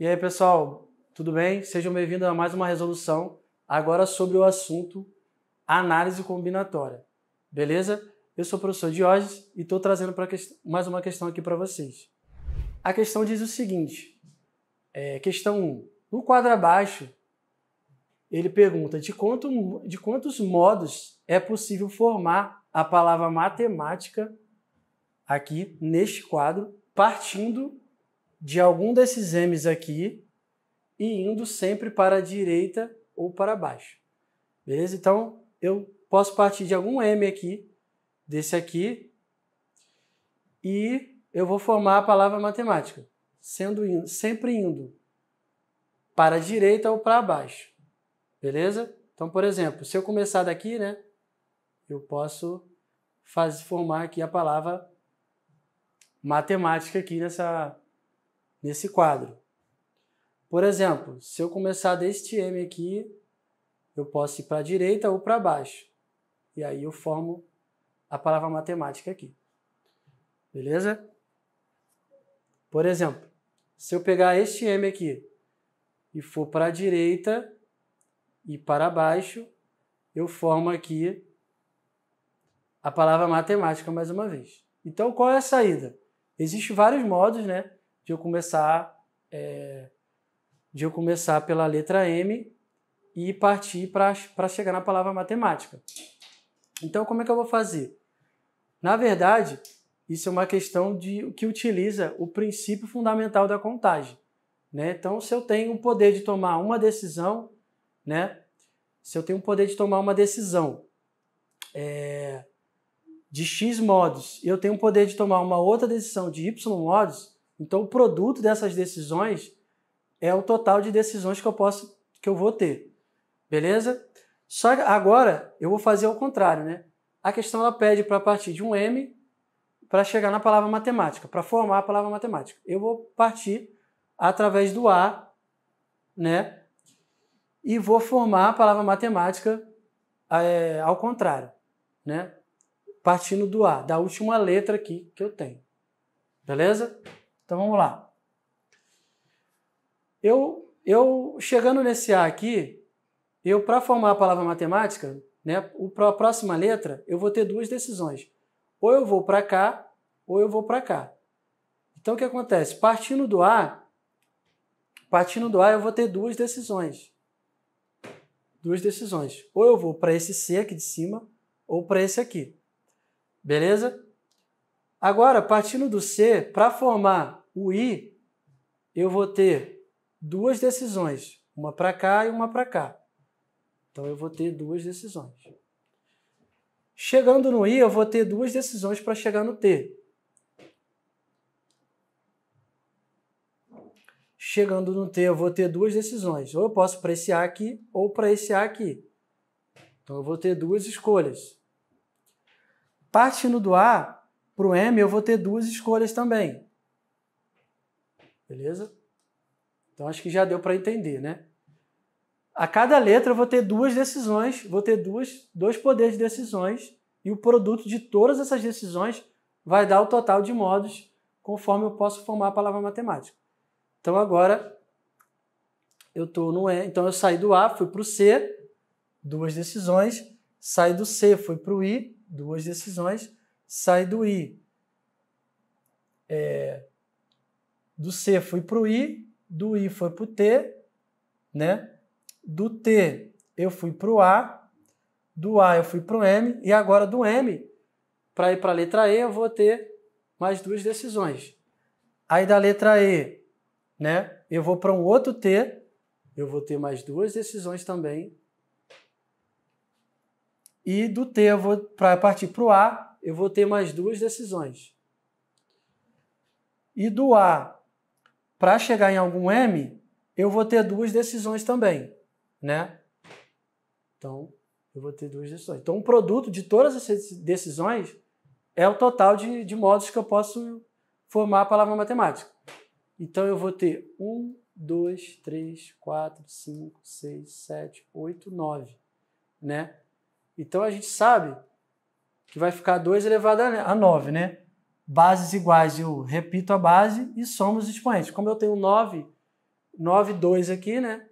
E aí, pessoal, tudo bem? Sejam bem-vindos a mais uma resolução, agora sobre o assunto análise combinatória. Beleza? Eu sou o professor Diógenes e estou trazendo para mais uma questão aqui para vocês. A questão diz o seguinte: é, questão 1. No quadro abaixo, ele pergunta de, quanto, de quantos modos é possível formar a palavra matemática aqui neste quadro, partindo de algum desses M's aqui e indo sempre para a direita ou para baixo. Beleza? Então, eu posso partir de algum M aqui, desse aqui, e eu vou formar a palavra matemática, sendo sempre indo para a direita ou para baixo. Beleza? Então, por exemplo, se eu começar daqui, né, eu posso faz, formar aqui a palavra matemática aqui nessa nesse quadro. Por exemplo, se eu começar deste M aqui, eu posso ir para a direita ou para baixo. E aí eu formo a palavra matemática aqui. Beleza? Por exemplo, se eu pegar este M aqui e for para a direita e para baixo, eu formo aqui a palavra matemática mais uma vez. Então, qual é a saída? Existem vários modos, né? de eu começar é, de eu começar pela letra M e partir para chegar na palavra matemática. Então, como é que eu vou fazer? Na verdade, isso é uma questão de que utiliza o princípio fundamental da contagem. Né? Então, se eu tenho o poder de tomar uma decisão, né? se eu tenho o poder de tomar uma decisão é, de X modos, e eu tenho o poder de tomar uma outra decisão de Y modos, então, o produto dessas decisões é o total de decisões que eu posso que eu vou ter. Beleza? Só agora eu vou fazer ao contrário, né? A questão ela pede para partir de um M para chegar na palavra matemática, para formar a palavra matemática. Eu vou partir através do A, né? E vou formar a palavra matemática é, ao contrário, né? Partindo do A, da última letra aqui que eu tenho. Beleza? Então vamos lá. Eu, eu chegando nesse A aqui, eu para formar a palavra matemática, né, a próxima letra, eu vou ter duas decisões. Ou eu vou para cá, ou eu vou para cá. Então o que acontece? Partindo do A, partindo do A eu vou ter duas decisões. Duas decisões. Ou eu vou para esse C aqui de cima, ou para esse aqui. Beleza? Agora, partindo do C, para formar o I, eu vou ter duas decisões, uma para cá e uma para cá. Então, eu vou ter duas decisões. Chegando no I, eu vou ter duas decisões para chegar no T. Chegando no T, eu vou ter duas decisões. Ou eu posso para esse A aqui, ou para esse A aqui. Então, eu vou ter duas escolhas. Partindo do A, para o M, eu vou ter duas escolhas também. Beleza? Então acho que já deu para entender, né? A cada letra eu vou ter duas decisões, vou ter duas, dois poderes de decisões, e o produto de todas essas decisões vai dar o total de modos conforme eu posso formar a palavra matemática. Então agora eu tô no E, então eu saí do A, fui para o C, duas decisões, saí do C, fui para o I, duas decisões, sai do I. É, do C fui para o I, do I foi para o T, né? Do T eu fui para o A, do A eu fui para o M, e agora do M, para ir para a letra E, eu vou ter mais duas decisões. Aí da letra E, né? Eu vou para um outro T, eu vou ter mais duas decisões também. E do T eu vou para partir para o A, eu vou ter mais duas decisões. E do A para chegar em algum M, eu vou ter duas decisões também, né? Então, eu vou ter duas decisões. Então, o produto de todas essas decisões é o total de, de modos que eu posso formar a palavra matemática. Então, eu vou ter 1, 2, 3, 4, 5, 6, 7, 8, 9, né? Então, a gente sabe que vai ficar 2 elevado a 9, né? Bases iguais, eu repito a base e somo os expoentes. Como eu tenho 9, 9, 2 aqui, né?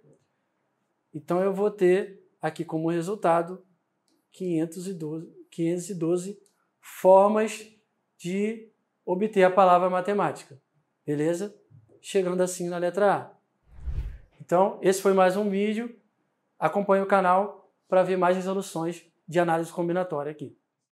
Então eu vou ter aqui como resultado 512, 512 formas de obter a palavra matemática. Beleza? Chegando assim na letra A. Então, esse foi mais um vídeo. Acompanhe o canal para ver mais resoluções de análise combinatória aqui.